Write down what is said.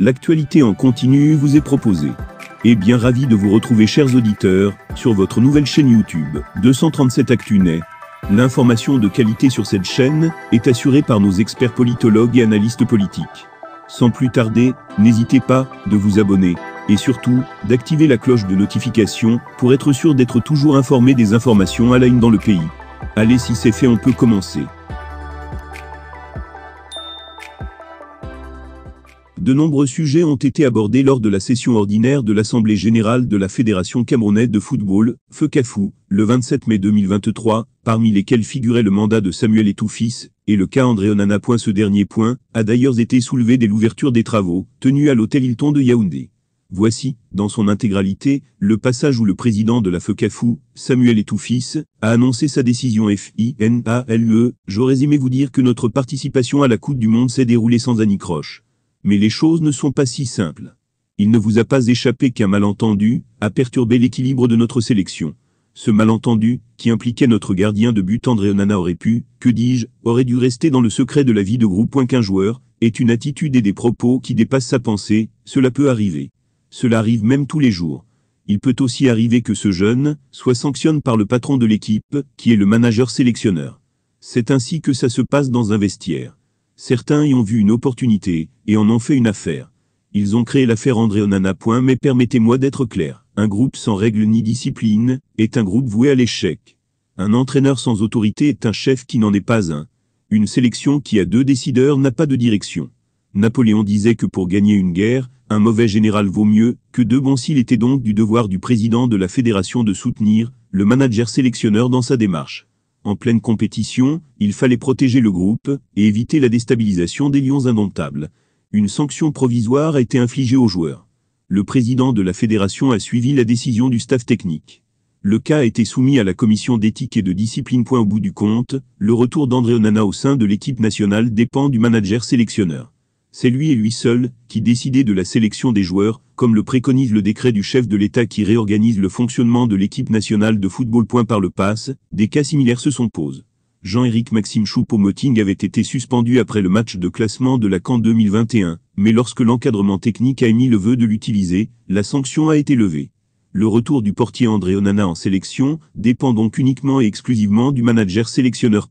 L'actualité en continu vous est proposée. Et bien ravi de vous retrouver chers auditeurs, sur votre nouvelle chaîne YouTube, 237 ActuNet. L'information de qualité sur cette chaîne est assurée par nos experts politologues et analystes politiques. Sans plus tarder, n'hésitez pas de vous abonner et surtout d'activer la cloche de notification pour être sûr d'être toujours informé des informations à la une dans le pays. Allez si c'est fait on peut commencer. De nombreux sujets ont été abordés lors de la session ordinaire de l'Assemblée générale de la Fédération camerounaise de football, FECAFU, le 27 mai 2023, parmi lesquels figurait le mandat de Samuel Etoufis, et le cas André Onana. Ce dernier point a d'ailleurs été soulevé dès l'ouverture des travaux, tenus à l'hôtel Hilton de Yaoundé. Voici, dans son intégralité, le passage où le président de la FECAFU, Samuel Etoufis, a annoncé sa décision FINALE. J'aurais aimé vous dire que notre participation à la Coupe du Monde s'est déroulée sans anicroche. Mais les choses ne sont pas si simples. Il ne vous a pas échappé qu'un malentendu a perturbé l'équilibre de notre sélection. Ce malentendu, qui impliquait notre gardien de but André Onana aurait pu, que dis-je, aurait dû rester dans le secret de la vie de groupe. Qu'un joueur est une attitude et des propos qui dépassent sa pensée, cela peut arriver. Cela arrive même tous les jours. Il peut aussi arriver que ce jeune soit sanctionné par le patron de l'équipe, qui est le manager sélectionneur. C'est ainsi que ça se passe dans un vestiaire. Certains y ont vu une opportunité, et en ont fait une affaire. Ils ont créé l'affaire André Onana. Mais permettez-moi d'être clair. Un groupe sans règles ni discipline est un groupe voué à l'échec. Un entraîneur sans autorité est un chef qui n'en est pas un. Une sélection qui a deux décideurs n'a pas de direction. Napoléon disait que pour gagner une guerre, un mauvais général vaut mieux que deux bons s'il était donc du devoir du président de la fédération de soutenir le manager sélectionneur dans sa démarche. En pleine compétition, il fallait protéger le groupe et éviter la déstabilisation des Lions indomptables. Une sanction provisoire a été infligée aux joueurs. Le président de la fédération a suivi la décision du staff technique. Le cas a été soumis à la commission d'éthique et de discipline. au bout du compte, le retour d'André Onana au sein de l'équipe nationale dépend du manager sélectionneur. C'est lui et lui seul qui décidait de la sélection des joueurs, comme le préconise le décret du chef de l'État qui réorganise le fonctionnement de l'équipe nationale de football. par le passe, des cas similaires se sont posés. Jean-Éric Maxime Choupo-Moting avait été suspendu après le match de classement de la CAN 2021, mais lorsque l'encadrement technique a émis le vœu de l'utiliser, la sanction a été levée. Le retour du portier André Onana en sélection dépend donc uniquement et exclusivement du manager sélectionneur.